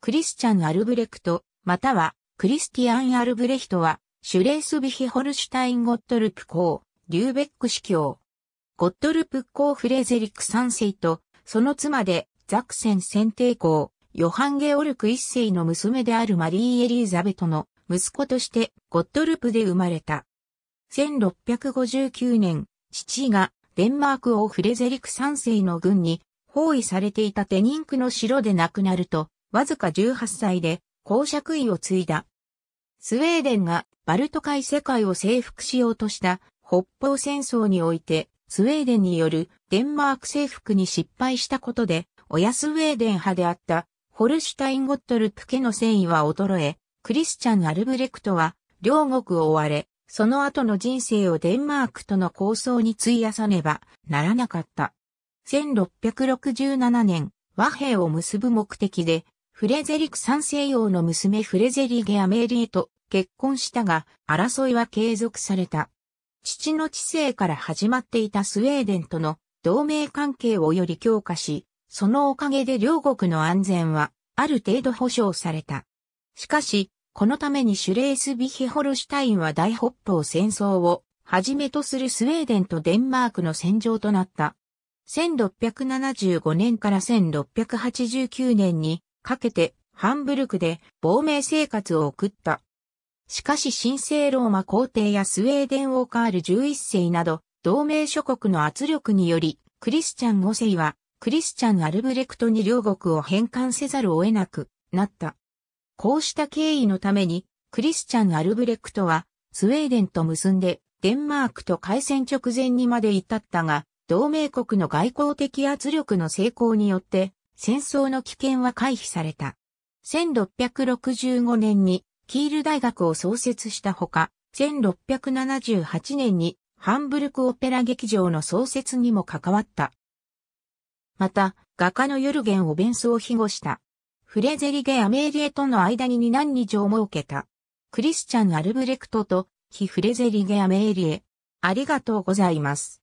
クリスチャン・アルブレクト、またはクリスティアン・アルブレヒトは、シュレースビヒホルシュタイン・ゴットルプ公、リューベック司教。ゴットルプ公フレゼリック3世と、その妻で、ザクセン選定公、ヨハン・ゲオルク1世の娘であるマリー・エリーザベトの息子として、ゴットルプで生まれた。1659年、父がデンマーク王フレゼリク3世の軍に包囲されていたテニンクの城で亡くなると、わずか18歳で公爵位を継いだ。スウェーデンがバルト海世界を征服しようとした北方戦争においてスウェーデンによるデンマーク征服に失敗したことで、親スウェーデン派であったホルシュタイン・ゴットルプ家の戦意は衰え、クリスチャン・アルブレクトは両国を追われ、その後の人生をデンマークとの構想に費やさねばならなかった。1667年、和平を結ぶ目的でフレゼリク三世王の娘フレゼリゲ・アメーリーと結婚したが、争いは継続された。父の治世から始まっていたスウェーデンとの同盟関係をより強化し、そのおかげで両国の安全はある程度保障された。しかし、このためにシュレースビヒホルシュタインは大北方戦争をはじめとするスウェーデンとデンマークの戦場となった。1675年から1689年にかけてハンブルクで亡命生活を送った。しかし神聖ローマ皇帝やスウェーデン王カール11世など同盟諸国の圧力によりクリスチャン5世はクリスチャン・アルブレクトに両国を返還せざるを得なくなった。こうした経緯のためにクリスチャン・アルブレクトはスウェーデンと結んでデンマークと開戦直前にまで至ったが同盟国の外交的圧力の成功によって戦争の危険は回避された。1665年にキール大学を創設したほか、1678年にハンブルクオペラ劇場の創設にも関わった。また、画家のヨルゲンを弁を庇護した。フレゼリゲ・アメーリエとの間に二男二女を設けた。クリスチャン・アルブレクトと、非フレゼリゲ・アメーリエ。ありがとうございます。